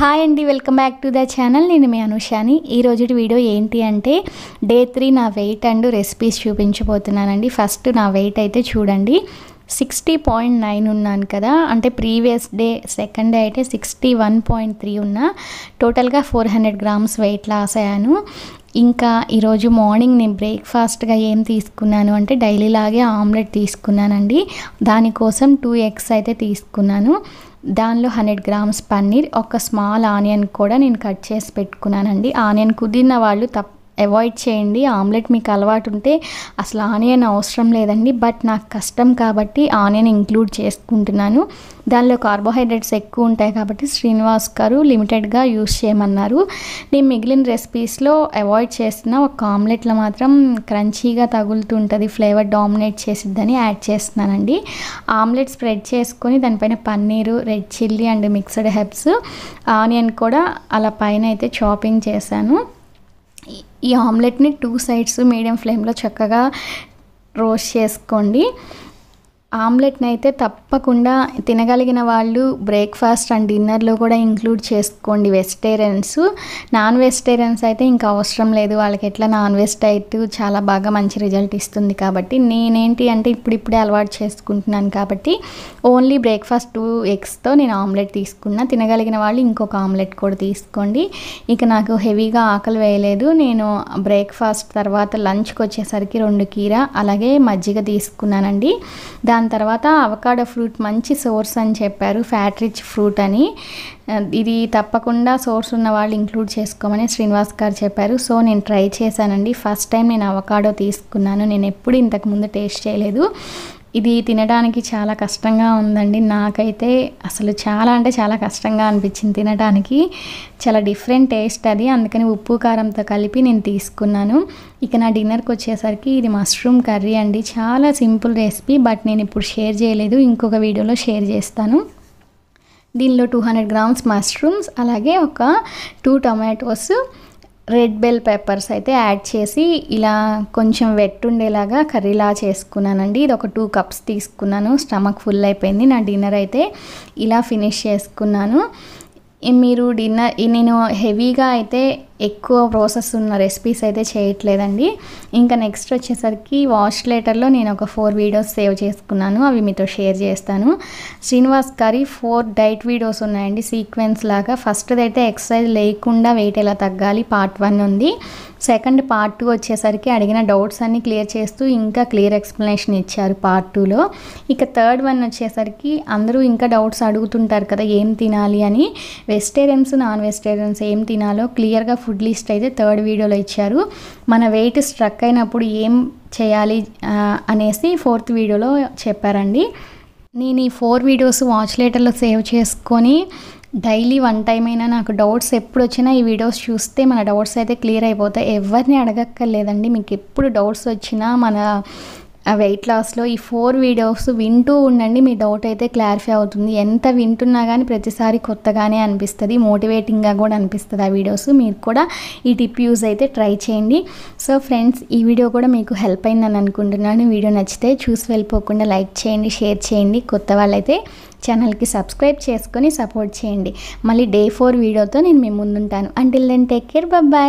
hi అండి welcome back to the channel నేను మీ అనుషాని ఈరోజు వీడియో ఏంటి అంటే డే త్రీ నా వెయిట్ అండ్ రెసిపీస్ చూపించబోతున్నానండి ఫస్ట్ నా వెయిట్ అయితే చూడండి సిక్స్టీ పాయింట్ నైన్ ఉన్నాను కదా అంటే ప్రీవియస్ డే సెకండ్ డే అయితే సిక్స్టీ వన్ పాయింట్ త్రీ ఉన్నా టోటల్గా four hundred grams weight loss అయ్యాను ఇంకా ఈరోజు మార్నింగ్ నేను బ్రేక్ఫాస్ట్గా ఏం తీసుకున్నాను అంటే డైలీలాగే ఆమ్లెట్ తీసుకున్నానండి దానికోసం టూ ఎగ్స్ అయితే తీసుకున్నాను దానిలో హండ్రెడ్ గ్రామ్స్ పన్నీర్ ఒక స్మాల్ ఆనియన్ కూడా నేను కట్ చేసి పెట్టుకున్నానండి ఆనియన్ కుదిరిన వాళ్ళు తప్ప అవాయిడ్ చేయండి ఆమ్లెట్ మీకు అలవాటు ఉంటే అసలు ఆనియన్ అవసరం లేదండి బట్ నాకు కష్టం కాబట్టి ఆనియన్ ఇంక్లూడ్ చేసుకుంటున్నాను దానిలో కార్బోహైడ్రేట్స్ ఎక్కువ ఉంటాయి కాబట్టి శ్రీనివాస్ గారు లిమిటెడ్గా యూస్ చేయమన్నారు నేను మిగిలిన రెసిపీస్లో అవాయిడ్ చేస్తున్న ఒక ఆమ్లెట్లో మాత్రం క్రంచీగా తగులుతుంటుంది ఫ్లేవర్ డామినేట్ చేసిద్దని యాడ్ చేస్తున్నానండి ఆమ్లెట్ స్ప్రెడ్ చేసుకొని దానిపైన పన్నీరు red chilli and mixed herbs onion కూడా అలా పైన అయితే చాపింగ్ చేశాను ఈ ఆమ్లెట్ని టూ సైడ్స్ మీడియం ఫ్లేమ్లో చక్కగా రోస్ట్ చేసుకోండి ఆమ్లెట్ని అయితే తప్పకుండా తినగలిగిన వాళ్ళు బ్రేక్ఫాస్ట్ అండ్ డిన్నర్లో కూడా ఇంక్లూడ్ చేసుకోండి వెజిటేరియన్స్ నాన్ వెజిటేరియన్స్ అయితే ఇంకా అవసరం లేదు వాళ్ళకి ఎట్లా నాన్ వెజ్ డైట్ చాలా బాగా మంచి రిజల్ట్ ఇస్తుంది కాబట్టి నేనేంటి అంటే ఇప్పుడిప్పుడే అలవాటు చేసుకుంటున్నాను కాబట్టి ఓన్లీ బ్రేక్ఫాస్ట్ టూ ఎగ్స్తో నేను ఆమ్లెట్ తీసుకున్నా తినగలిగిన వాళ్ళు ఇంకొక ఆమ్లెట్ కూడా తీసుకోండి ఇక నాకు హెవీగా ఆకలి వేయలేదు నేను బ్రేక్ఫాస్ట్ తర్వాత లంచ్కి వచ్చేసరికి రెండు కీర అలాగే మజ్జిగ తీసుకున్నానండి దాని దాని తర్వాత అవకాడో ఫ్రూట్ మంచి సోర్స్ అని చెప్పారు ఫ్యాట్ రిచ్ ఫ్రూట్ అని ఇది తప్పకుండా సోర్స్ ఉన్న వాళ్ళు ఇంక్లూడ్ చేసుకోమని శ్రీనివాస్ గారు చెప్పారు సో నేను ట్రై చేశానండి ఫస్ట్ టైం నేను అవకాడో తీసుకున్నాను నేను ఎప్పుడు ఇంతకుముందు టేస్ట్ చేయలేదు ఇది తినడానికి చాలా కష్టంగా ఉందండి నాకైతే అసలు చాలా అంటే చాలా కష్టంగా అనిపించింది తినడానికి చాలా డిఫరెంట్ టేస్ట్ అది అందుకని ఉప్పు కారంతో కలిపి నేను తీసుకున్నాను ఇక నా డిన్నర్కి వచ్చేసరికి ఇది మష్రూమ్ కర్రీ అండి చాలా సింపుల్ రెసిపీ బట్ నేను ఇప్పుడు షేర్ చేయలేదు ఇంకొక వీడియోలో షేర్ చేస్తాను దీనిలో టూ హండ్రెడ్ గ్రామ్స్ మష్రూమ్స్ అలాగే ఒక two tomatoes red bell peppers అయితే యాడ్ చేసి ఇలా కొంచెం వెట్ ఉండేలాగా కర్రీలా చేసుకున్నానండి ఇది ఒక టూ కప్స్ తీసుకున్నాను స్టమక్ ఫుల్ అయిపోయింది నా డిన్నర్ అయితే ఇలా ఫినిష్ చేసుకున్నాను మీరు డిన్నర్ నేను హెవీగా అయితే ఎక్కువ ప్రాసెస్ ఉన్న రెసిపీస్ అయితే చేయట్లేదండి ఇంకా నెక్స్ట్ వచ్చేసరికి వాష్ లెటర్లో నేను ఒక ఫోర్ వీడియోస్ సేవ్ చేసుకున్నాను అవి మీతో షేర్ చేస్తాను శ్రీనివాస్ గారి ఫోర్ డైట్ వీడియోస్ ఉన్నాయండి సీక్వెన్స్ లాగా ఫస్ట్ది అయితే ఎక్సర్సైజ్ లేకుండా వెయిట్ ఎలా తగ్గాలి పార్ట్ వన్ ఉంది సెకండ్ పార్ట్ టూ వచ్చేసరికి అడిగిన డౌట్స్ అన్నీ క్లియర్ చేస్తూ ఇంకా క్లియర్ ఎక్స్ప్లెనేషన్ ఇచ్చారు పార్ట్ టూలో ఇక థర్డ్ వన్ వచ్చేసరికి అందరూ ఇంకా డౌట్స్ అడుగుతుంటారు కదా ఏం తినాలి అని వెజిటేరియన్స్ నాన్ వెజిటేరియన్స్ ఏం తినాలో క్లియర్గా ఫుడ్ లిస్ట్ అయితే థర్డ్ వీడియోలో ఇచ్చారు మన వెయిట్ స్ట్రక్ అయినప్పుడు ఏం చేయాలి అనేసి ఫోర్త్ వీడియోలో చెప్పారండి నేను ఈ ఫోర్ వీడియోస్ వాచ్ లెటర్లో సేవ్ చేసుకొని డైలీ వన్ టైం అయినా నాకు డౌట్స్ ఎప్పుడు వచ్చినా ఈ వీడియోస్ చూస్తే మన డౌట్స్ అయితే క్లియర్ అయిపోతాయి ఎవరిని అడగక్కర్లేదండి మీకు ఎప్పుడు డౌట్స్ వచ్చినా మన వెయిట్ లాస్లో ఈ ఫోర్ వీడియోస్ వింటూ ఉండండి మీ డౌట్ అయితే క్లారిఫై అవుతుంది ఎంత వింటున్నా కానీ ప్రతిసారి కొత్తగానే అనిపిస్తుంది మోటివేటింగ్గా కూడా అనిపిస్తుంది ఆ వీడియోస్ మీరు కూడా ఈ టిప్ యూజ్ అయితే ట్రై చేయండి సో ఫ్రెండ్స్ ఈ వీడియో కూడా మీకు హెల్ప్ అయిందని అనుకుంటున్నాను వీడియో నచ్చితే చూసి వెళ్ళిపోకుండా లైక్ చేయండి షేర్ చేయండి కొత్త వాళ్ళైతే ఛానల్కి సబ్స్క్రైబ్ చేసుకొని సపోర్ట్ చేయండి మళ్ళీ డే ఫోర్ వీడియోతో నేను మీ ముందుంటాను until then take care bye